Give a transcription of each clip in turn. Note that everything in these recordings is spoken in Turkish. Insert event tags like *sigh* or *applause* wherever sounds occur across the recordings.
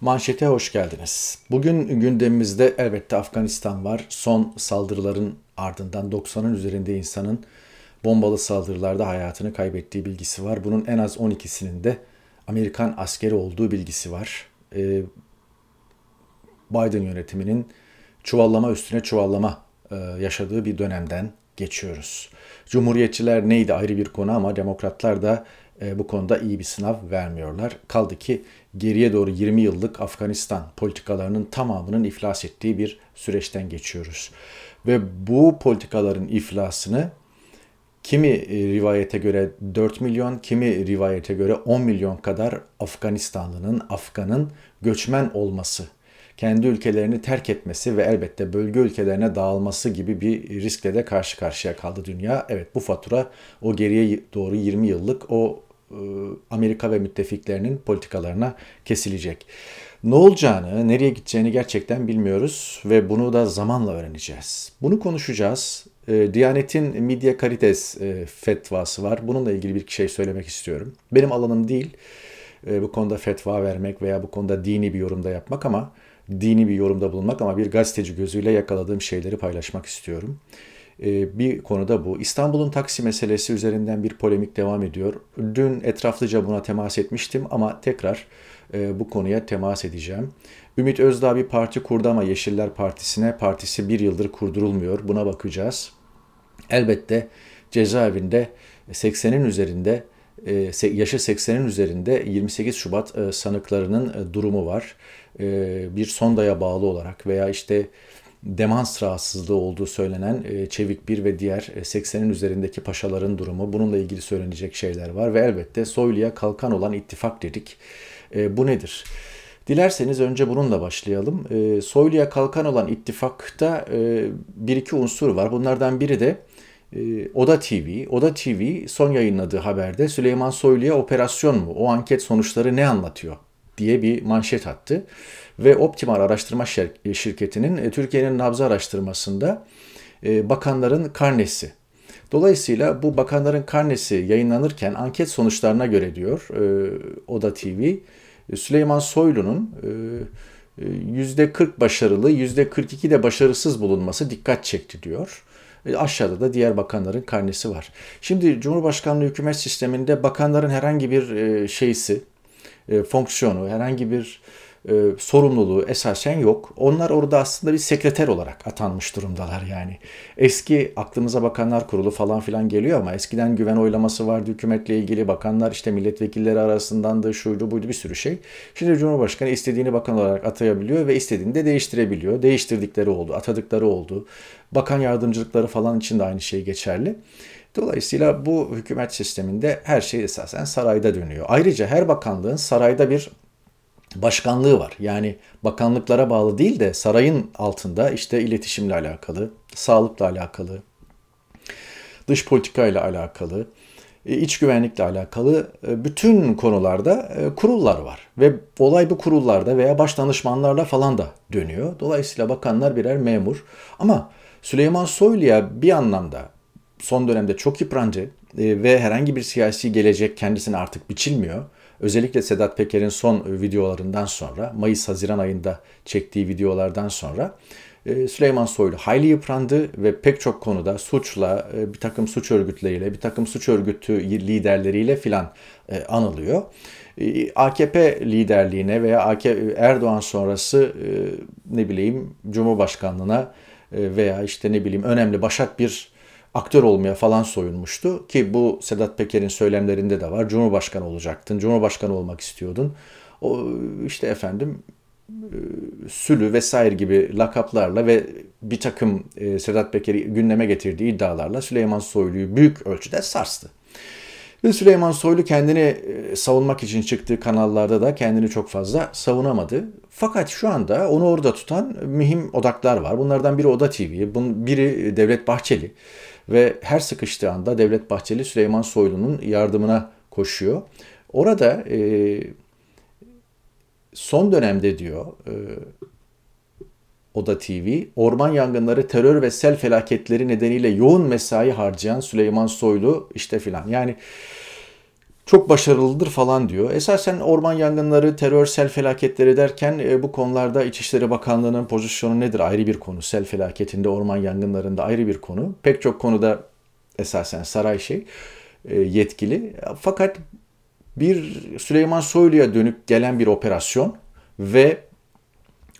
Manşete hoş geldiniz. Bugün gündemimizde elbette Afganistan var. Son saldırıların ardından 90'ın üzerinde insanın bombalı saldırılarda hayatını kaybettiği bilgisi var. Bunun en az 12'sinin de Amerikan askeri olduğu bilgisi var. Ee, Biden yönetiminin çuvallama üstüne çuvallama e, yaşadığı bir dönemden geçiyoruz. Cumhuriyetçiler neydi ayrı bir konu ama demokratlar da e, bu konuda iyi bir sınav vermiyorlar. Kaldı ki geriye doğru 20 yıllık Afganistan politikalarının tamamının iflas ettiği bir süreçten geçiyoruz. Ve bu politikaların iflasını kimi e, rivayete göre 4 milyon, kimi rivayete göre 10 milyon kadar Afganistanlının, Afgan'ın göçmen olması, kendi ülkelerini terk etmesi ve elbette bölge ülkelerine dağılması gibi bir riskle de karşı karşıya kaldı dünya. Evet bu fatura o geriye doğru 20 yıllık o e, Amerika ve müttefiklerinin politikalarına kesilecek. Ne olacağını, nereye gideceğini gerçekten bilmiyoruz ve bunu da zamanla öğreneceğiz. Bunu konuşacağız. E, Diyanet'in Media Karites e, fetvası var. Bununla ilgili bir şey söylemek istiyorum. Benim alanım değil bu konuda fetva vermek veya bu konuda dini bir yorumda yapmak ama dini bir yorumda bulunmak ama bir gazeteci gözüyle yakaladığım şeyleri paylaşmak istiyorum. Ee, bir konuda bu. İstanbul'un taksi meselesi üzerinden bir polemik devam ediyor. Dün etraflıca buna temas etmiştim ama tekrar e, bu konuya temas edeceğim. Ümit Özdağ bir parti kurdu ama Yeşiller Partisi'ne partisi bir yıldır kurdurulmuyor. Buna bakacağız. Elbette cezaevinde 80'in üzerinde e, yaşı 80'in üzerinde 28 Şubat e, sanıklarının durumu var. Bir sondaya bağlı olarak veya işte demans rahatsızlığı olduğu söylenen e, Çevik 1 ve diğer 80'in e, üzerindeki paşaların durumu, bununla ilgili söylenecek şeyler var ve elbette Soylu'ya kalkan olan ittifak dedik. E, bu nedir? Dilerseniz önce bununla başlayalım. Soylu'ya kalkan olan ittifakta bir iki unsur var. Bunlardan biri de Oda TV. Oda TV son yayınladığı haberde Süleyman Soylu'ya operasyon mu? O anket sonuçları ne anlatıyor? diye bir manşet attı ve Optimal Araştırma e, Şirketi'nin e, Türkiye'nin nabzı araştırmasında e, bakanların karnesi. Dolayısıyla bu bakanların karnesi yayınlanırken anket sonuçlarına göre diyor Oda TV, Süleyman Soylu'nun %40 başarılı, %42 de başarısız bulunması dikkat çekti diyor. Aşağıda da diğer bakanların karnesi var. Şimdi Cumhurbaşkanlığı hükümet sisteminde bakanların herhangi bir şeysi, fonksiyonu, herhangi bir e, sorumluluğu esasen yok. Onlar orada aslında bir sekreter olarak atanmış durumdalar yani. Eski aklımıza bakanlar kurulu falan filan geliyor ama eskiden güven oylaması vardı hükümetle ilgili bakanlar işte milletvekilleri arasından da şuydu buydu bir sürü şey. Şimdi Cumhurbaşkanı istediğini bakan olarak atayabiliyor ve istediğini de değiştirebiliyor. Değiştirdikleri oldu, atadıkları oldu. Bakan yardımcılıkları falan için de aynı şey geçerli. Dolayısıyla bu hükümet sisteminde her şey esasen sarayda dönüyor. Ayrıca her bakanlığın sarayda bir başkanlığı var. Yani bakanlıklara bağlı değil de sarayın altında işte iletişimle alakalı, sağlıkla alakalı, dış politikayla alakalı, e, iç güvenlikle alakalı e, bütün konularda e, kurullar var. Ve olay bu kurullarda veya baş danışmanlarla falan da dönüyor. Dolayısıyla bakanlar birer memur. Ama Süleyman Soylu'ya bir anlamda son dönemde çok yıprancı ve herhangi bir siyasi gelecek kendisine artık biçilmiyor. Özellikle Sedat Peker'in son videolarından sonra, Mayıs-Haziran ayında çektiği videolardan sonra e, Süleyman Soylu hayli yıprandı ve pek çok konuda suçla, e, bir takım suç örgütleriyle, bir takım suç örgütü liderleriyle filan e, anılıyor. AKP liderliğine veya Erdoğan sonrası ne bileyim Cumhurbaşkanlığına veya işte ne bileyim önemli başat bir aktör olmaya falan soyunmuştu. Ki bu Sedat Peker'in söylemlerinde de var. Cumhurbaşkanı olacaktın, Cumhurbaşkanı olmak istiyordun. O işte efendim e, sülü vesaire gibi lakaplarla ve bir takım e, Sedat Peker'i gündeme getirdiği iddialarla Süleyman Soylu'yu büyük ölçüde sarstı. Ve Süleyman Soylu kendini e, savunmak için çıktığı kanallarda da kendini çok fazla savunamadı. Fakat şu anda onu orada tutan mühim odaklar var. Bunlardan biri Oda TV, biri Devlet Bahçeli ve her sıkıştığı anda Devlet Bahçeli Süleyman Soylu'nun yardımına koşuyor. Orada e, son dönemde diyor e, Oda TV, orman yangınları, terör ve sel felaketleri nedeniyle yoğun mesai harcayan Süleyman Soylu işte filan. Yani çok başarılıdır falan diyor. Esasen orman yangınları, terör, sel felaketleri derken e, bu konularda İçişleri Bakanlığı'nın pozisyonu nedir ayrı bir konu. Sel felaketinde, orman yangınlarında ayrı bir konu. Pek çok konuda esasen saray şey e, yetkili. Fakat bir Süleyman Soylu'ya dönüp gelen bir operasyon ve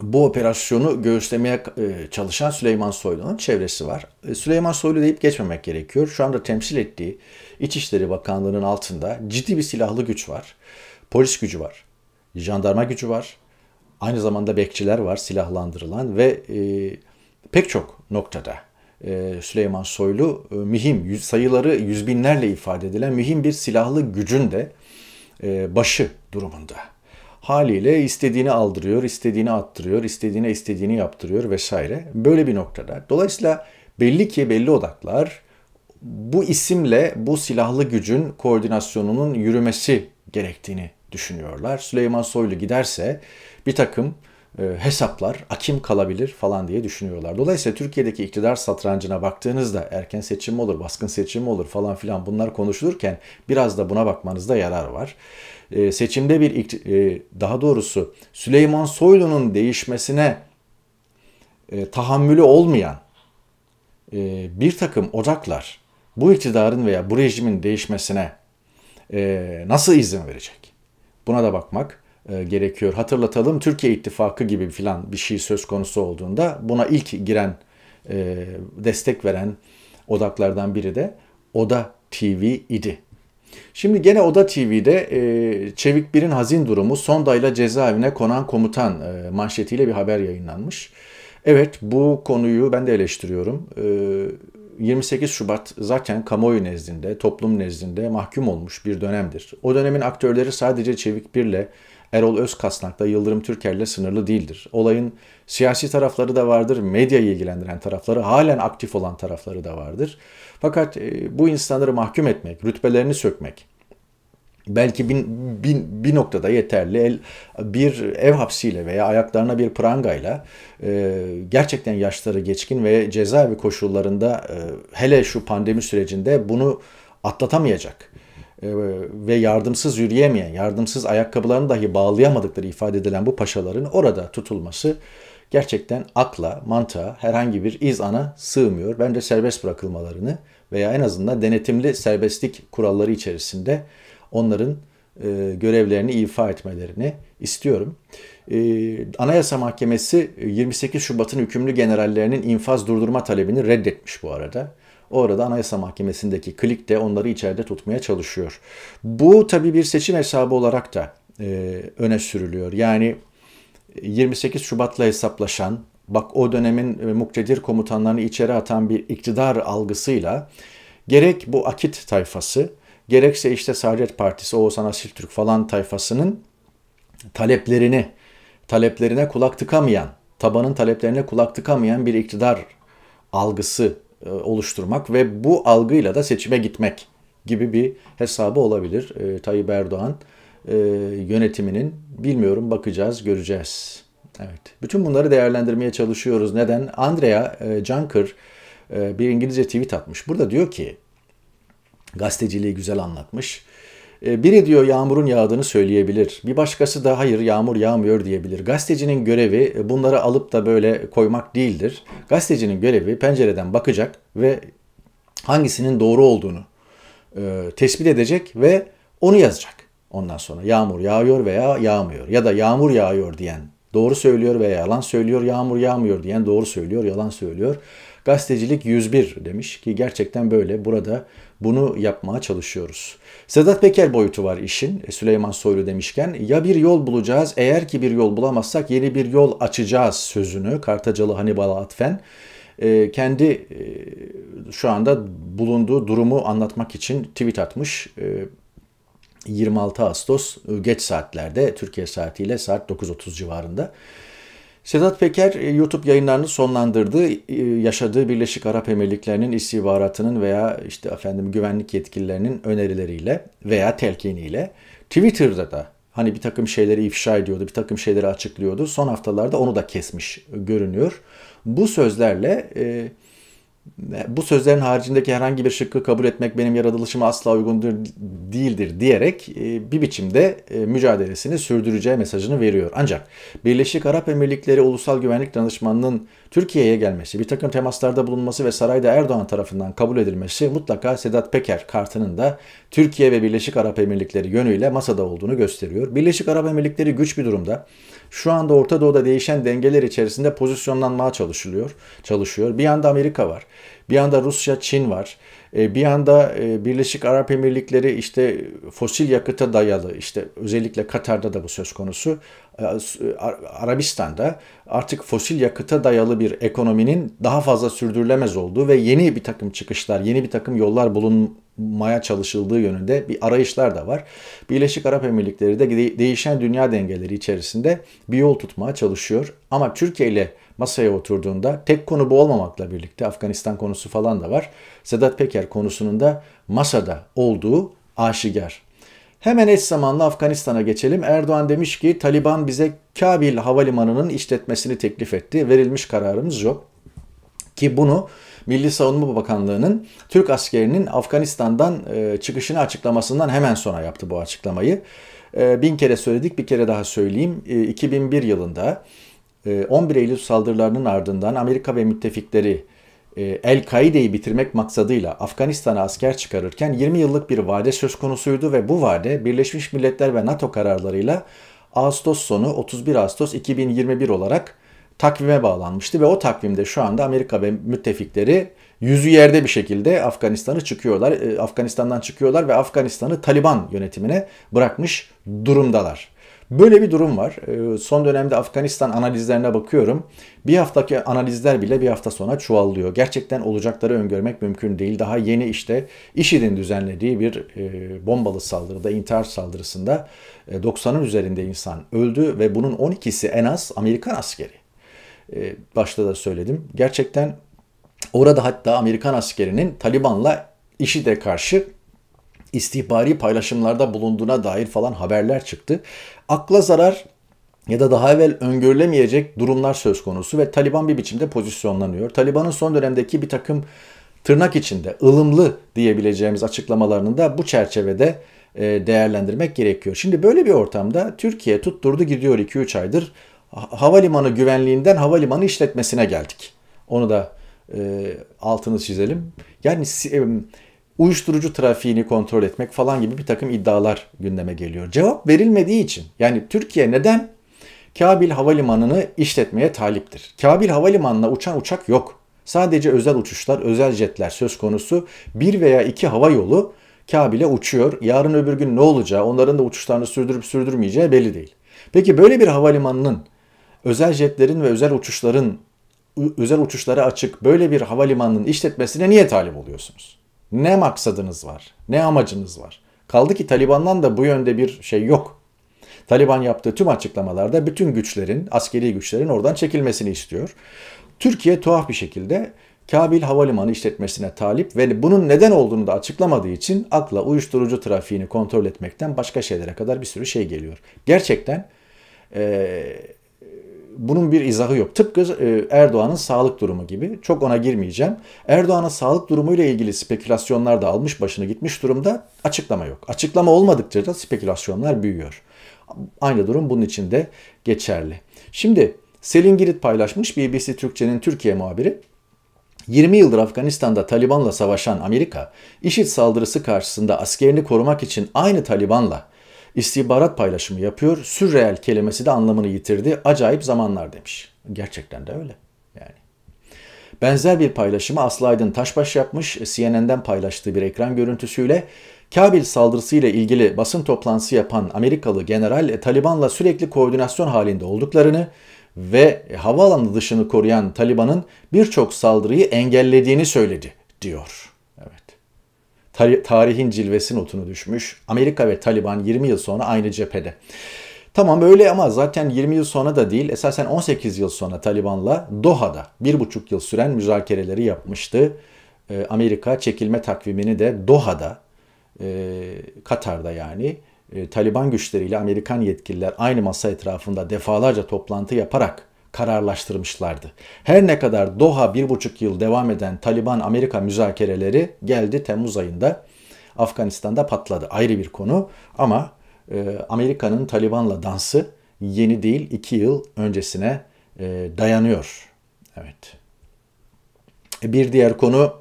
bu operasyonu göğüslemeye e, çalışan Süleyman Soylu'nun çevresi var. E, Süleyman Soylu deyip geçmemek gerekiyor. Şu anda temsil ettiği İçişleri Bakanlığı'nın altında ciddi bir silahlı güç var. Polis gücü var. Jandarma gücü var. Aynı zamanda bekçiler var silahlandırılan ve e, pek çok noktada e, Süleyman Soylu e, mühim sayıları yüz binlerle ifade edilen mühim bir silahlı gücün de e, başı durumunda haliyle istediğini aldırıyor, istediğini attırıyor, istediğine istediğini yaptırıyor vesaire. Böyle bir noktada. Dolayısıyla belli ki belli odaklar bu isimle bu silahlı gücün koordinasyonunun yürümesi gerektiğini düşünüyorlar. Süleyman Soylu giderse bir takım e, hesaplar akim kalabilir falan diye düşünüyorlar. Dolayısıyla Türkiye'deki iktidar satrancına baktığınızda erken seçim olur, baskın seçim olur falan filan bunlar konuşulurken biraz da buna bakmanızda yarar var. E, seçimde bir e, daha doğrusu Süleyman Soylu'nun değişmesine e, tahammülü olmayan bir takım odaklar bu iktidarın veya bu rejimin değişmesine nasıl izin verecek? Buna da bakmak gerekiyor. Hatırlatalım Türkiye İttifakı gibi filan bir şey söz konusu olduğunda buna ilk giren, destek veren odaklardan biri de Oda TV idi. Şimdi gene Oda TV'de e, Çevik Bir'in hazin durumu Sonda ile cezaevine konan komutan e, manşetiyle bir haber yayınlanmış. Evet bu konuyu ben de eleştiriyorum. E, 28 Şubat zaten kamuoyu nezdinde, toplum nezdinde mahkum olmuş bir dönemdir. O dönemin aktörleri sadece Çevik Bir'le Erol Özkasnak'la Yıldırım Türker'le sınırlı değildir. Olayın siyasi tarafları da vardır, medyayı ilgilendiren tarafları, halen aktif olan tarafları da vardır. Fakat e, bu insanları mahkum etmek, rütbelerini sökmek, belki bin, bin, bir noktada yeterli el, bir ev hapsiyle veya ayaklarına bir prangayla e, gerçekten yaşları geçkin ve cezaevi koşullarında e, hele şu pandemi sürecinde bunu atlatamayacak e, ve yardımsız yürüyemeyen, yardımsız ayakkabılarını dahi bağlayamadıkları ifade edilen bu paşaların orada tutulması gerçekten akla, mantığa herhangi bir iz ana sığmıyor. Bence serbest bırakılmalarını veya en azından denetimli serbestlik kuralları içerisinde onların e, görevlerini ifa etmelerini istiyorum. E, Anayasa Mahkemesi 28 e, Şubat'ın hükümlü generallerinin infaz durdurma talebini reddetmiş bu arada. Orada Anayasa Mahkemesi'ndeki klik de onları içeride tutmaya çalışıyor. Bu tabii bir seçim hesabı olarak da e, öne sürülüyor. Yani 28 Şubat'la hesaplaşan, bak o dönemin e, muktedir komutanlarını içeri atan bir iktidar algısıyla gerek bu Akit tayfası, gerekse işte Saadet Partisi, Oğuzhan Asiltürk falan tayfasının taleplerini, taleplerine kulak tıkamayan, tabanın taleplerine kulak tıkamayan bir iktidar algısı e, oluşturmak ve bu algıyla da seçime gitmek gibi bir hesabı olabilir e, Tayyip Erdoğan e, yönetiminin bilmiyorum bakacağız göreceğiz. Evet. Bütün bunları değerlendirmeye çalışıyoruz. Neden? Andrea e, Junker e, bir İngilizce tweet atmış. Burada diyor ki gazeteciliği güzel anlatmış. E, biri diyor yağmurun yağdığını söyleyebilir. Bir başkası da hayır yağmur yağmıyor diyebilir. Gazetecinin görevi e, bunları alıp da böyle koymak değildir. Gazetecinin görevi pencereden bakacak ve hangisinin doğru olduğunu e, tespit edecek ve onu yazacak. Ondan sonra yağmur yağıyor veya yağmıyor. Ya da yağmur yağıyor diyen doğru söylüyor veya yalan söylüyor. Yağmur yağmıyor diyen doğru söylüyor, yalan söylüyor. Gazetecilik 101 demiş ki gerçekten böyle. Burada bunu yapmaya çalışıyoruz. Sedat Peker boyutu var işin. E, Süleyman Soylu demişken ya bir yol bulacağız. Eğer ki bir yol bulamazsak yeni bir yol açacağız sözünü Kartacalı Hanibal'a atfen e, kendi e, şu anda bulunduğu durumu anlatmak için tweet atmış. 26 Ağustos e, geç saatlerde Türkiye saatiyle saat 9.30 civarında. Sedat Peker e, YouTube yayınlarını sonlandırdı. E, yaşadığı Birleşik Arap Emirlikleri'nin istihbaratının veya işte efendim güvenlik yetkililerinin önerileriyle veya telkiniyle Twitter'da da hani bir takım şeyleri ifşa ediyordu, bir takım şeyleri açıklıyordu. Son haftalarda onu da kesmiş görünüyor. Bu sözlerle e, bu sözlerin haricindeki herhangi bir şıkkı kabul etmek benim yaratılışıma asla uygun değildir diyerek e, bir biçimde e, mücadelesini sürdüreceği mesajını veriyor. Ancak Birleşik Arap Emirlikleri Ulusal Güvenlik Danışmanı'nın Türkiye'ye gelmesi, bir takım temaslarda bulunması ve sarayda Erdoğan tarafından kabul edilmesi mutlaka Sedat Peker kartının da Türkiye ve Birleşik Arap Emirlikleri yönüyle masada olduğunu gösteriyor. Birleşik Arap Emirlikleri güç bir durumda. Şu anda Orta Doğu'da değişen dengeler içerisinde pozisyonlanmaya çalışılıyor, çalışıyor. Bir yanda Amerika var, bir yanda Rusya, Çin var. E, bir yanda e, Birleşik Arap Emirlikleri işte fosil yakıta dayalı işte özellikle Katar'da da bu söz konusu. E, e, Arabistan'da artık fosil yakıta dayalı bir ekonominin daha fazla sürdürülemez olduğu ve yeni bir takım çıkışlar, yeni bir takım yollar bulunmaya çalışıldığı yönünde bir arayışlar da var. Birleşik Arap Emirlikleri de değişen dünya dengeleri içerisinde bir yol tutmaya çalışıyor. Ama Türkiye ile masaya oturduğunda tek konu bu olmamakla birlikte Afganistan konusu falan da var. Sedat Peker konusunun da masada olduğu aşikar. Hemen eş zamanlı Afganistan'a geçelim. Erdoğan demiş ki Taliban bize Kabil Havalimanı'nın işletmesini teklif etti. Verilmiş kararımız yok. Ki bunu Milli Savunma Bakanlığı'nın Türk askerinin Afganistan'dan e, çıkışını açıklamasından hemen sonra yaptı bu açıklamayı. E, bin kere söyledik bir kere daha söyleyeyim. 2001 e, yılında 11 Eylül saldırılarının ardından Amerika ve müttefikleri e, El-Kaide'yi bitirmek maksadıyla Afganistan'a asker çıkarırken 20 yıllık bir vade söz konusuydu ve bu vade Birleşmiş Milletler ve NATO kararlarıyla Ağustos sonu 31 Ağustos 2021 olarak takvime bağlanmıştı ve o takvimde şu anda Amerika ve müttefikleri yüzü yerde bir şekilde Afganistan'ı çıkıyorlar, e, Afganistan'dan çıkıyorlar ve Afganistan'ı Taliban yönetimine bırakmış durumdalar. Böyle bir durum var. Ee, son dönemde Afganistan analizlerine bakıyorum. Bir haftaki analizler bile bir hafta sonra çuvallıyor. Gerçekten olacakları öngörmek mümkün değil. Daha yeni işte IŞİD'in düzenlediği bir e, bombalı saldırıda, intihar saldırısında 90'ın e, üzerinde insan öldü ve bunun 12'si en az Amerikan askeri. E, başta da söyledim. Gerçekten orada hatta Amerikan askerinin Taliban'la IŞİD'e karşı istihbari paylaşımlarda bulunduğuna dair falan haberler çıktı akla zarar ya da daha evvel öngörülemeyecek durumlar söz konusu ve Taliban bir biçimde pozisyonlanıyor. Taliban'ın son dönemdeki bir takım tırnak içinde ılımlı diyebileceğimiz açıklamalarını da bu çerçevede e, değerlendirmek gerekiyor. Şimdi böyle bir ortamda Türkiye tutturdu gidiyor 2-3 aydır havalimanı güvenliğinden havalimanı işletmesine geldik. Onu da e, altını çizelim. Yani e, uyuşturucu trafiğini kontrol etmek falan gibi bir takım iddialar gündeme geliyor. Cevap verilmediği için yani Türkiye neden Kabil Havalimanı'nı işletmeye taliptir? Kabil Havalimanı'na uçan uçak yok. Sadece özel uçuşlar, özel jetler söz konusu. Bir veya iki hava yolu Kabil'e uçuyor. Yarın öbür gün ne olacağı, onların da uçuşlarını sürdürüp sürdürmeyeceği belli değil. Peki böyle bir havalimanının özel jetlerin ve özel uçuşların özel uçuşlara açık böyle bir havalimanının işletmesine niye talip oluyorsunuz? Ne maksadınız var? Ne amacınız var? Kaldı ki Taliban'dan da bu yönde bir şey yok. Taliban yaptığı tüm açıklamalarda bütün güçlerin, askeri güçlerin oradan çekilmesini istiyor. Türkiye tuhaf bir şekilde Kabil Havalimanı işletmesine talip ve bunun neden olduğunu da açıklamadığı için akla uyuşturucu trafiğini kontrol etmekten başka şeylere kadar bir sürü şey geliyor. Gerçekten e, bunun bir izahı yok. Tıpkı e, Erdoğan'ın sağlık durumu gibi. Çok ona girmeyeceğim. Erdoğan'ın sağlık durumuyla ilgili spekülasyonlar da almış başını gitmiş durumda. Açıklama yok. Açıklama olmadıkça da spekülasyonlar büyüyor. Aynı durum bunun için de geçerli. Şimdi Selin Girit paylaşmış BBC Türkçe'nin Türkiye muhabiri. 20 yıldır Afganistan'da Taliban'la savaşan Amerika, IŞİD saldırısı karşısında askerini korumak için aynı Taliban'la istihbarat paylaşımı yapıyor. Sürreel kelimesi de anlamını yitirdi. Acayip zamanlar demiş. Gerçekten de öyle. Yani. Benzer bir paylaşımı Aslı Aydın Taşbaş yapmış. CNN'den paylaştığı bir ekran görüntüsüyle Kabil ile ilgili basın toplantısı yapan Amerikalı general e, Taliban'la sürekli koordinasyon halinde olduklarını ve havaalanı dışını koruyan Taliban'ın birçok saldırıyı engellediğini söyledi diyor tarihin cilvesi notunu düşmüş. Amerika ve Taliban 20 yıl sonra aynı cephede. Tamam öyle ama zaten 20 yıl sonra da değil esasen 18 yıl sonra Taliban'la Doha'da 1,5 yıl süren müzakereleri yapmıştı. Ee, Amerika çekilme takvimini de Doha'da, e, Katar'da yani e, Taliban güçleriyle Amerikan yetkililer aynı masa etrafında defalarca toplantı yaparak kararlaştırmışlardı. Her ne kadar Doha bir buçuk yıl devam eden Taliban-Amerika müzakereleri geldi Temmuz ayında Afganistan'da patladı. Ayrı bir konu ama e, Amerika'nın Taliban'la dansı yeni değil iki yıl öncesine e, dayanıyor. Evet. E, bir diğer konu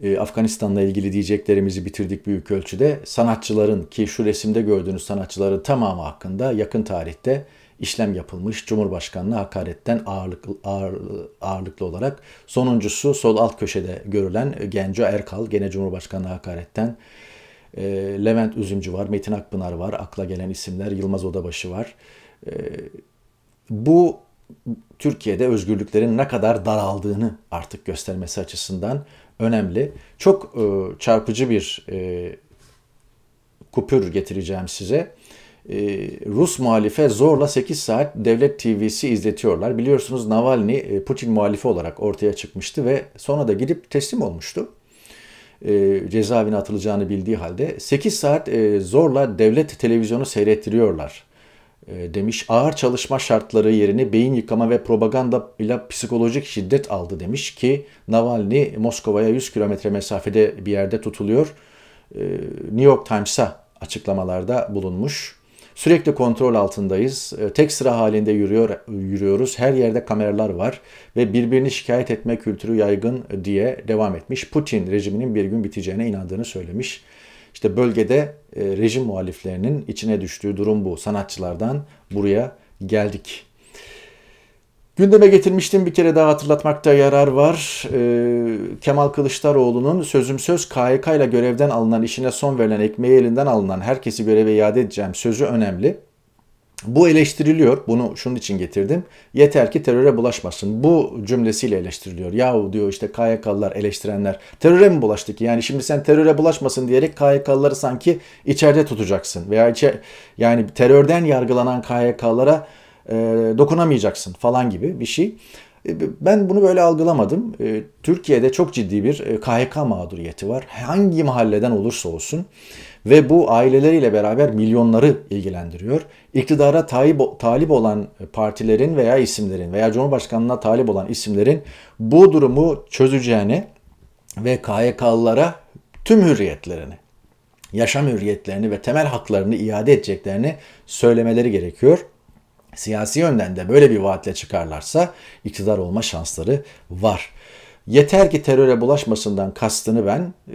e, Afganistan'la ilgili diyeceklerimizi bitirdik büyük ölçüde. Sanatçıların ki şu resimde gördüğünüz sanatçıların tamamı hakkında yakın tarihte işlem yapılmış Cumhurbaşkanlığı hakaretten ağırlıklı, ağır, ağırlıklı olarak. Sonuncusu sol alt köşede görülen Genco Erkal gene Cumhurbaşkanlığı hakaretten. E, Levent Üzümcü var, Metin Akpınar var, akla gelen isimler, Yılmaz Odabaşı var. E, bu Türkiye'de özgürlüklerin ne kadar daraldığını artık göstermesi açısından önemli. Çok e, çarpıcı bir e, kupür getireceğim size. E, Rus muhalife zorla 8 saat devlet TV'si izletiyorlar. Biliyorsunuz Navalny e, Putin muhalifi olarak ortaya çıkmıştı ve sonra da gidip teslim olmuştu. E, cezaevine atılacağını bildiği halde 8 saat e, zorla devlet televizyonu seyrettiriyorlar e, demiş. Ağır çalışma şartları yerine beyin yıkama ve propaganda ile psikolojik şiddet aldı demiş ki Navalny Moskova'ya 100 kilometre mesafede bir yerde tutuluyor. E, New York Times'a açıklamalarda bulunmuş. Sürekli kontrol altındayız. E, tek sıra halinde yürüyor, yürüyoruz. Her yerde kameralar var ve birbirini şikayet etme kültürü yaygın diye devam etmiş. Putin rejiminin bir gün biteceğine inandığını söylemiş. İşte bölgede e, rejim muhaliflerinin içine düştüğü durum bu. Sanatçılardan buraya geldik Gündeme getirmiştim bir kere daha hatırlatmakta yarar var. Ee, Kemal Kılıçdaroğlu'nun sözüm söz KYK ile görevden alınan işine son verilen ekmeği elinden alınan herkesi göreve iade edeceğim sözü önemli. Bu eleştiriliyor. Bunu şunun için getirdim. Yeter ki teröre bulaşmasın. Bu cümlesiyle eleştiriliyor. Yahu diyor işte KYK'lılar eleştirenler teröre mi bulaştı ki? Yani şimdi sen teröre bulaşmasın diyerek KYK'lıları sanki içeride tutacaksın. Veya içe, yani terörden yargılanan KYK'lara e, dokunamayacaksın falan gibi bir şey. E, ben bunu böyle algılamadım. E, Türkiye'de çok ciddi bir KHK e, mağduriyeti var. Hangi mahalleden olursa olsun ve bu aileleriyle beraber milyonları ilgilendiriyor. İktidara talip, talip olan partilerin veya isimlerin veya Cumhurbaşkanlığına talip olan isimlerin bu durumu çözeceğini ve KHK'lılara tüm hürriyetlerini, yaşam hürriyetlerini ve temel haklarını iade edeceklerini söylemeleri gerekiyor siyasi yönden de böyle bir vaatle çıkarlarsa iktidar olma şansları var. Yeter ki teröre bulaşmasından kastını ben e,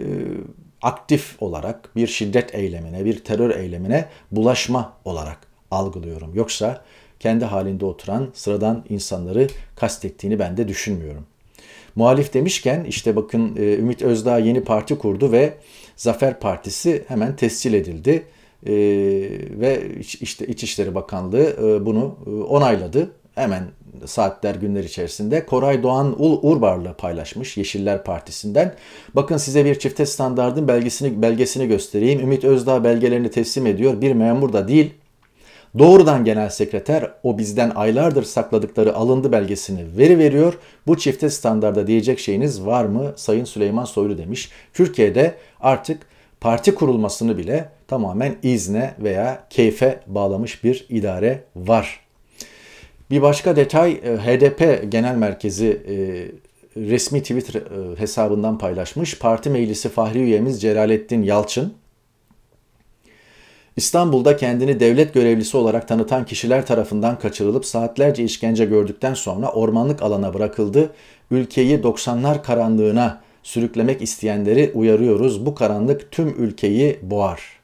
aktif olarak bir şiddet eylemine, bir terör eylemine bulaşma olarak algılıyorum. Yoksa kendi halinde oturan sıradan insanları kastettiğini ben de düşünmüyorum. Muhalif demişken işte bakın e, Ümit Özdağ yeni parti kurdu ve Zafer Partisi hemen tescil edildi. E, ve işte İçişleri Bakanlığı e, bunu e, onayladı. Hemen saatler günler içerisinde Koray Doğan Urbarlı paylaşmış Yeşiller Partisi'nden. Bakın size bir çifte standardın belgesini belgesini göstereyim. Ümit Özdağ belgelerini teslim ediyor. Bir memur da değil. Doğrudan genel sekreter o bizden aylardır sakladıkları alındı belgesini veri veriyor. Bu çifte standarda diyecek şeyiniz var mı Sayın Süleyman Soylu demiş. Türkiye'de artık parti kurulmasını bile tamamen izne veya keyfe bağlamış bir idare var. Bir başka detay e, HDP Genel Merkezi e, resmi Twitter e, hesabından paylaşmış. Parti meclisi fahri üyemiz Celalettin Yalçın İstanbul'da kendini devlet görevlisi olarak tanıtan kişiler tarafından kaçırılıp saatlerce işkence gördükten sonra ormanlık alana bırakıldı. Ülkeyi 90'lar karanlığına sürüklemek isteyenleri uyarıyoruz. Bu karanlık tüm ülkeyi boğar.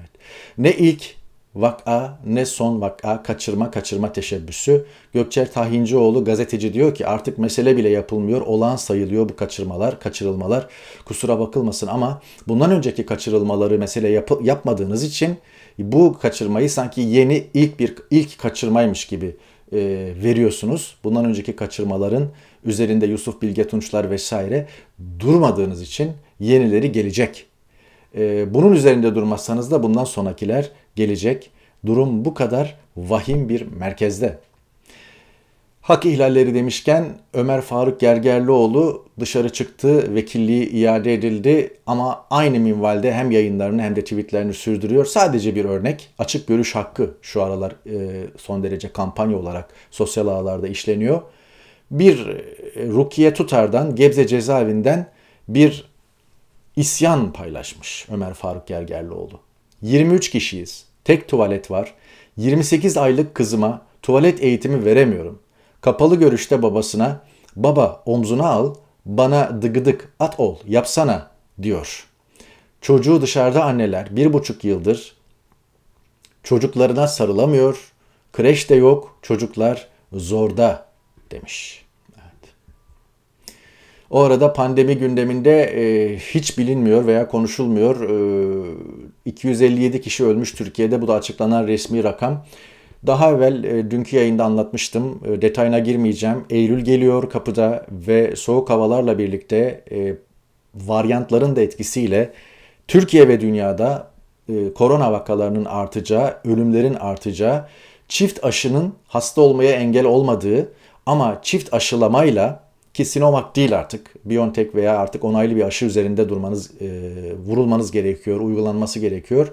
Evet. Ne ilk vaka ne son vaka kaçırma kaçırma teşebbüsü. Gökçer Tahincioğlu gazeteci diyor ki artık mesele bile yapılmıyor. Olağan sayılıyor bu kaçırmalar, kaçırılmalar. Kusura bakılmasın ama bundan önceki kaçırılmaları mesele yap- yapmadığınız için bu kaçırmayı sanki yeni ilk bir ilk kaçırmaymış gibi e, veriyorsunuz. Bundan önceki kaçırmaların üzerinde Yusuf Bilge Tunçlar vesaire durmadığınız için yenileri gelecek e, bunun üzerinde durmazsanız da bundan sonrakiler gelecek. Durum bu kadar vahim bir merkezde. Hak ihlalleri demişken Ömer Faruk Gergerlioğlu dışarı çıktı, vekilliği iade edildi ama aynı minvalde hem yayınlarını hem de tweetlerini sürdürüyor. Sadece bir örnek açık görüş hakkı şu aralar e, son derece kampanya olarak sosyal ağlarda işleniyor. Bir e, Rukiye Tutar'dan Gebze cezaevinden bir isyan paylaşmış Ömer Faruk Gergerlioğlu. 23 kişiyiz. Tek tuvalet var. 28 aylık kızıma tuvalet eğitimi veremiyorum. Kapalı görüşte babasına baba omzuna al bana dıgıdık at ol yapsana diyor. Çocuğu dışarıda anneler bir buçuk yıldır çocuklarına sarılamıyor. Kreş de yok çocuklar zorda demiş.'' O arada pandemi gündeminde e, hiç bilinmiyor veya konuşulmuyor. E, 257 kişi ölmüş Türkiye'de bu da açıklanan resmi rakam. Daha evvel e, dünkü yayında anlatmıştım. E, detayına girmeyeceğim. Eylül geliyor kapıda ve soğuk havalarla birlikte e, varyantların da etkisiyle Türkiye ve dünyada e, korona vakalarının artacağı, ölümlerin artacağı, çift aşının hasta olmaya engel olmadığı ama çift aşılamayla ki Sinovac değil artık. BioNTech veya artık onaylı bir aşı üzerinde durmanız, e, vurulmanız gerekiyor, uygulanması gerekiyor.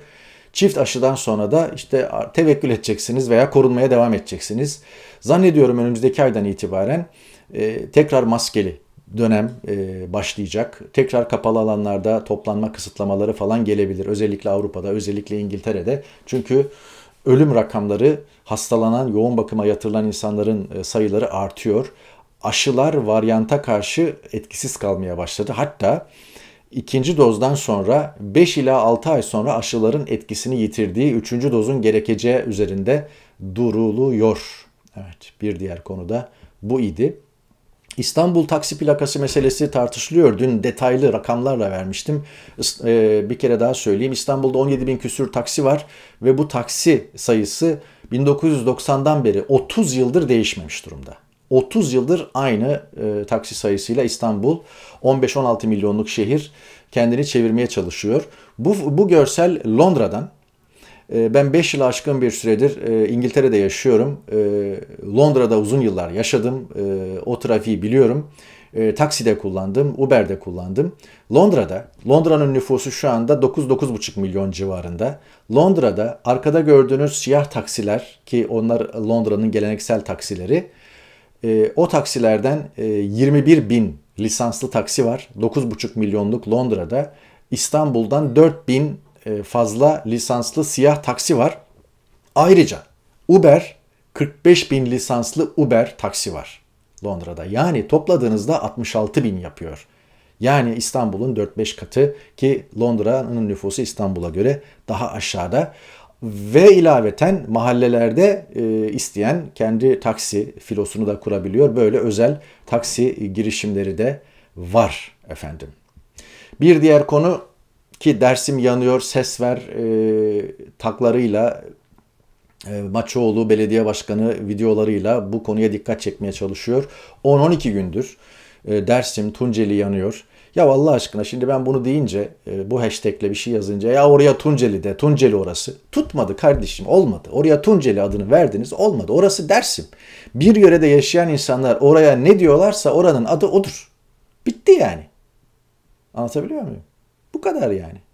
Çift aşıdan sonra da işte tevekkül edeceksiniz veya korunmaya devam edeceksiniz. Zannediyorum önümüzdeki aydan itibaren e, tekrar maskeli dönem e, başlayacak. Tekrar kapalı alanlarda toplanma kısıtlamaları falan gelebilir. Özellikle Avrupa'da, özellikle İngiltere'de. Çünkü ölüm rakamları, hastalanan, yoğun bakıma yatırılan insanların e, sayıları artıyor aşılar varyanta karşı etkisiz kalmaya başladı. Hatta ikinci dozdan sonra 5 ila 6 ay sonra aşıların etkisini yitirdiği üçüncü dozun gerekeceği üzerinde duruluyor. Evet bir diğer konu da bu idi. İstanbul taksi plakası meselesi tartışılıyor. Dün detaylı rakamlarla vermiştim. E, bir kere daha söyleyeyim. İstanbul'da 17 bin küsür taksi var ve bu taksi sayısı 1990'dan beri 30 yıldır değişmemiş durumda. 30 yıldır aynı e, taksi sayısıyla İstanbul 15-16 milyonluk şehir kendini çevirmeye çalışıyor. Bu, bu görsel Londra'dan. E, ben 5 yıl aşkın bir süredir e, İngiltere'de yaşıyorum. E, Londra'da uzun yıllar yaşadım. E, o trafiği biliyorum. E, takside kullandım, Uber'de kullandım. Londra'da, Londra'nın nüfusu şu anda 9-9,5 milyon civarında. Londra'da arkada gördüğünüz siyah taksiler ki onlar Londra'nın geleneksel taksileri e, o taksilerden e, 21 bin lisanslı taksi var. 9,5 milyonluk Londra'da. İstanbul'dan 4 bin e, fazla lisanslı siyah taksi var. Ayrıca Uber 45 bin lisanslı Uber taksi var Londra'da. Yani topladığınızda 66 bin yapıyor. Yani İstanbul'un 4-5 katı ki Londra'nın nüfusu İstanbul'a göre daha aşağıda ve ilaveten mahallelerde e, isteyen kendi taksi filosunu da kurabiliyor. Böyle özel taksi girişimleri de var efendim. Bir diğer konu ki dersim yanıyor ses ver e, taklarıyla e, Maçoğlu belediye başkanı videolarıyla bu konuya dikkat çekmeye çalışıyor. 10-12 gündür e, Dersim Tunceli yanıyor ya Allah aşkına şimdi ben bunu deyince e, bu hashtagle bir şey yazınca ya oraya Tunceli de Tunceli orası. Tutmadı kardeşim olmadı. Oraya Tunceli adını verdiniz olmadı. Orası Dersim. Bir yörede yaşayan insanlar oraya ne diyorlarsa oranın adı odur. Bitti yani. Anlatabiliyor muyum? Bu kadar yani. *laughs*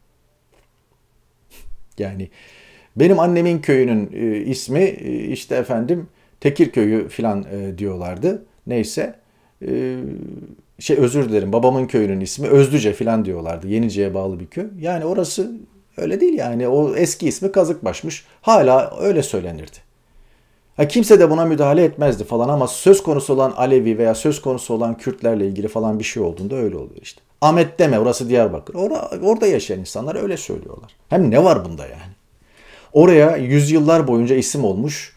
Yani benim annemin köyünün e, ismi e, işte efendim Tekirköy'ü filan e, diyorlardı. Neyse. E, şey özür dilerim babamın köyünün ismi Özlüce filan diyorlardı. Yenice'ye bağlı bir köy. Yani orası öyle değil yani. O eski ismi Kazıkbaş'mış. Hala öyle söylenirdi. Ha, kimse de buna müdahale etmezdi falan ama söz konusu olan Alevi veya söz konusu olan Kürtlerle ilgili falan bir şey olduğunda öyle oluyor işte. Ahmet deme orası Diyarbakır. Ora, orada yaşayan insanlar öyle söylüyorlar. Hem ne var bunda yani? Oraya yüzyıllar boyunca isim olmuş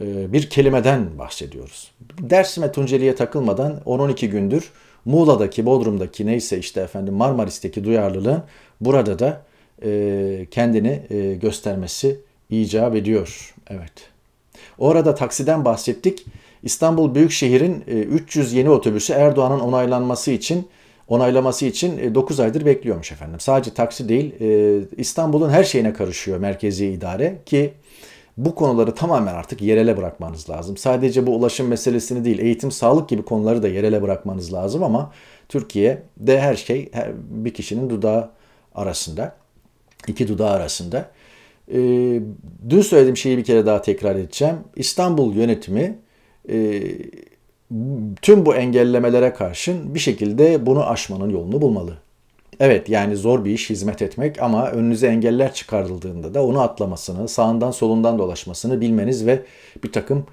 e, bir kelimeden bahsediyoruz. Dersime Tunceli'ye takılmadan 10-12 gündür Muğla'daki, Bodrum'daki neyse işte efendim Marmaris'teki duyarlılığın burada da e, kendini e, göstermesi icap ediyor. Evet. Orada taksiden bahsettik. İstanbul Büyükşehir'in e, 300 yeni otobüsü Erdoğan'ın onaylanması için onaylaması için 9 e, aydır bekliyormuş efendim. Sadece taksi değil e, İstanbul'un her şeyine karışıyor merkezi idare ki bu konuları tamamen artık yerele bırakmanız lazım. Sadece bu ulaşım meselesini değil, eğitim, sağlık gibi konuları da yerele bırakmanız lazım ama Türkiye'de her şey her bir kişinin dudağı arasında, iki dudağı arasında. Ee, dün söylediğim şeyi bir kere daha tekrar edeceğim. İstanbul yönetimi e, tüm bu engellemelere karşın bir şekilde bunu aşmanın yolunu bulmalı. Evet yani zor bir iş hizmet etmek ama önünüze engeller çıkarıldığında da onu atlamasını, sağından solundan dolaşmasını bilmeniz ve bir takım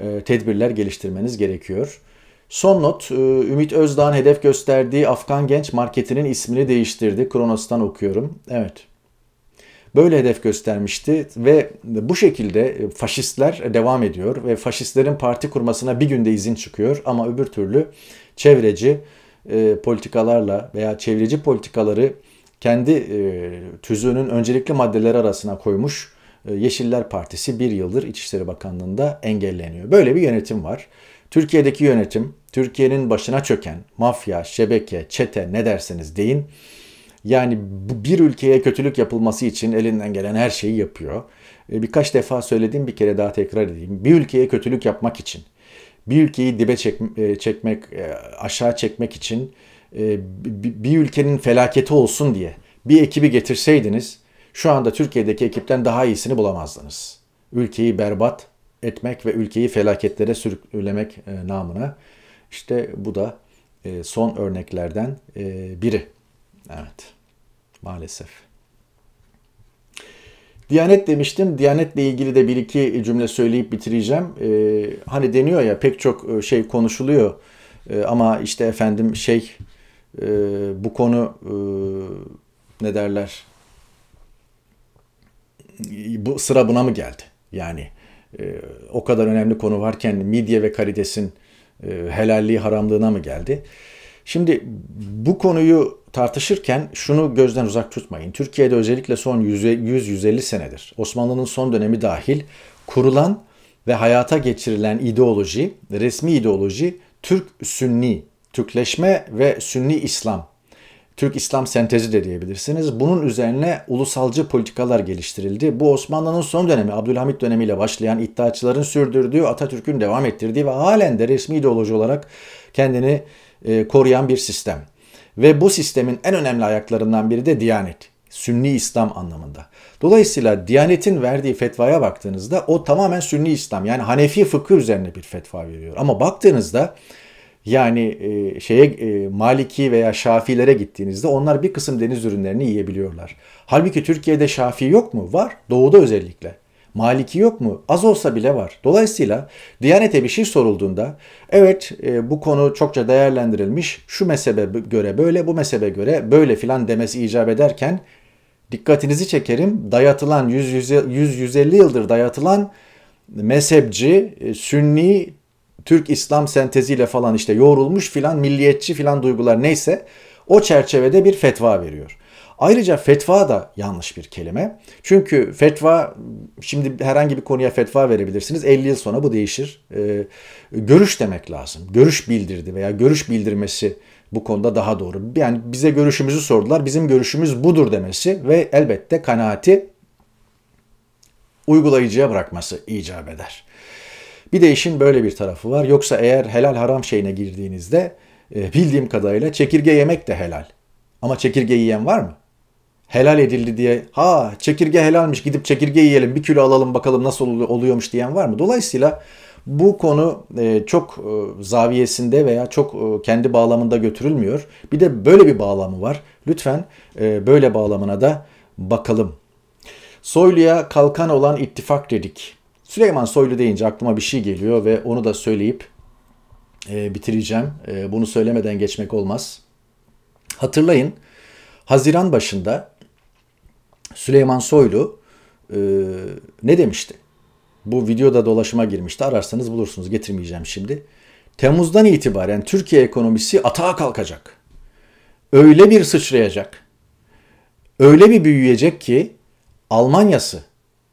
e, tedbirler geliştirmeniz gerekiyor. Son not, e, Ümit Özdağ'ın hedef gösterdiği Afgan Genç Marketi'nin ismini değiştirdi. Kronos'tan okuyorum. Evet. Böyle hedef göstermişti ve bu şekilde e, faşistler devam ediyor ve faşistlerin parti kurmasına bir günde izin çıkıyor ama öbür türlü çevreci, e, politikalarla veya çevreci politikaları kendi e, tüzüğünün öncelikli maddeleri arasına koymuş e, Yeşiller Partisi bir yıldır İçişleri Bakanlığı'nda engelleniyor. Böyle bir yönetim var. Türkiye'deki yönetim, Türkiye'nin başına çöken mafya, şebeke, çete ne derseniz deyin. Yani bir ülkeye kötülük yapılması için elinden gelen her şeyi yapıyor. Birkaç defa söyledim, bir kere daha tekrar edeyim. Bir ülkeye kötülük yapmak için bir ülkeyi dibe çek, e, çekmek, e, aşağı çekmek için e, bir ülkenin felaketi olsun diye bir ekibi getirseydiniz şu anda Türkiye'deki ekipten daha iyisini bulamazdınız. Ülkeyi berbat etmek ve ülkeyi felaketlere sürüklemek namına işte bu da son örneklerden biri. Evet maalesef. Diyanet demiştim. Diyanetle ilgili de bir iki cümle söyleyip bitireceğim. Ee, hani deniyor ya pek çok e, şey konuşuluyor ee, ama işte efendim şey e, bu konu e, ne derler bu sıra buna mı geldi? Yani e, o kadar önemli konu varken midye ve karidesin e, helalliği haramlığına mı geldi? Şimdi bu konuyu tartışırken şunu gözden uzak tutmayın. Türkiye'de özellikle son 100-150 senedir Osmanlı'nın son dönemi dahil kurulan ve hayata geçirilen ideoloji, resmi ideoloji Türk-Sünni, Türkleşme ve Sünni İslam Türk İslam sentezi de diyebilirsiniz. Bunun üzerine ulusalcı politikalar geliştirildi. Bu Osmanlı'nın son dönemi, Abdülhamit dönemiyle başlayan iddiaçıların sürdürdüğü, Atatürk'ün devam ettirdiği ve halen de resmi ideoloji olarak kendini e, koruyan bir sistem. Ve bu sistemin en önemli ayaklarından biri de Diyanet. Sünni İslam anlamında. Dolayısıyla Diyanet'in verdiği fetvaya baktığınızda o tamamen Sünni İslam yani Hanefi fıkı üzerine bir fetva veriyor. Ama baktığınızda yani e, şeye e, Maliki veya Şafilere gittiğinizde onlar bir kısım deniz ürünlerini yiyebiliyorlar. Halbuki Türkiye'de Şafii yok mu? Var. Doğuda özellikle. Maliki yok mu? Az olsa bile var. Dolayısıyla Diyanet'e bir şey sorulduğunda evet e, bu konu çokça değerlendirilmiş. Şu mezhebe göre böyle, bu mezhebe göre böyle filan demesi icap ederken dikkatinizi çekerim. Dayatılan 100 150 yıldır dayatılan mezhepçi, e, sünni Türk İslam senteziyle falan işte yoğrulmuş filan milliyetçi filan duygular neyse o çerçevede bir fetva veriyor. Ayrıca fetva da yanlış bir kelime. Çünkü fetva, şimdi herhangi bir konuya fetva verebilirsiniz. 50 yıl sonra bu değişir. Ee, görüş demek lazım. Görüş bildirdi veya görüş bildirmesi bu konuda daha doğru. Yani bize görüşümüzü sordular. Bizim görüşümüz budur demesi ve elbette kanaati uygulayıcıya bırakması icap eder. Bir de işin böyle bir tarafı var. Yoksa eğer helal haram şeyine girdiğinizde e, bildiğim kadarıyla çekirge yemek de helal. Ama çekirge yiyen var mı? helal edildi diye ha çekirge helalmiş gidip çekirge yiyelim bir kilo alalım bakalım nasıl oluyormuş diyen var mı? Dolayısıyla bu konu e, çok e, zaviyesinde veya çok e, kendi bağlamında götürülmüyor. Bir de böyle bir bağlamı var. Lütfen böyle bağlamına da bakalım. Soylu'ya kalkan olan ittifak dedik. Süleyman Soylu deyince aklıma bir şey geliyor ve onu da söyleyip bitireceğim. Bunu söylemeden geçmek olmaz. Hatırlayın Haziran başında Süleyman Soylu e, ne demişti? Bu videoda dolaşıma girmişti. Ararsanız bulursunuz. Getirmeyeceğim şimdi. Temmuz'dan itibaren Türkiye ekonomisi atağa kalkacak. Öyle bir sıçrayacak. Öyle bir büyüyecek ki Almanya'sı,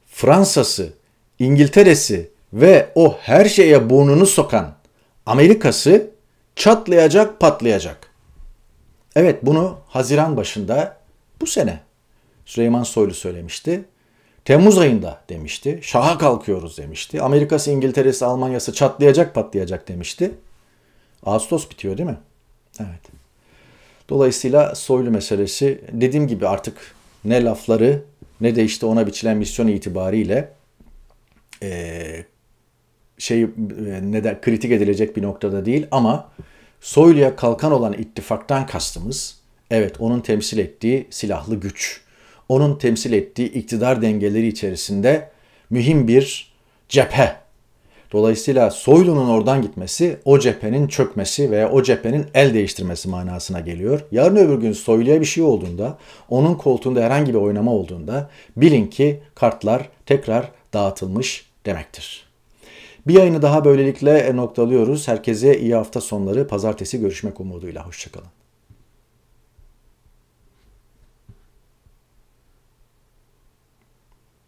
Fransa'sı, İngiltere'si ve o her şeye burnunu sokan Amerika'sı çatlayacak, patlayacak. Evet bunu Haziran başında bu sene Süleyman Soylu söylemişti. Temmuz ayında demişti. Şaha kalkıyoruz demişti. Amerika'sı, İngiltere'si, Almanya'sı çatlayacak patlayacak demişti. Ağustos bitiyor değil mi? Evet. Dolayısıyla Soylu meselesi dediğim gibi artık ne lafları ne de işte ona biçilen misyon itibariyle e, şey e, ne de kritik edilecek bir noktada değil ama Soylu'ya kalkan olan ittifaktan kastımız evet onun temsil ettiği silahlı güç onun temsil ettiği iktidar dengeleri içerisinde mühim bir cephe. Dolayısıyla Soylu'nun oradan gitmesi o cephenin çökmesi veya o cephenin el değiştirmesi manasına geliyor. Yarın öbür gün Soylu'ya bir şey olduğunda, onun koltuğunda herhangi bir oynama olduğunda bilin ki kartlar tekrar dağıtılmış demektir. Bir yayını daha böylelikle noktalıyoruz. Herkese iyi hafta sonları. Pazartesi görüşmek umuduyla. Hoşçakalın.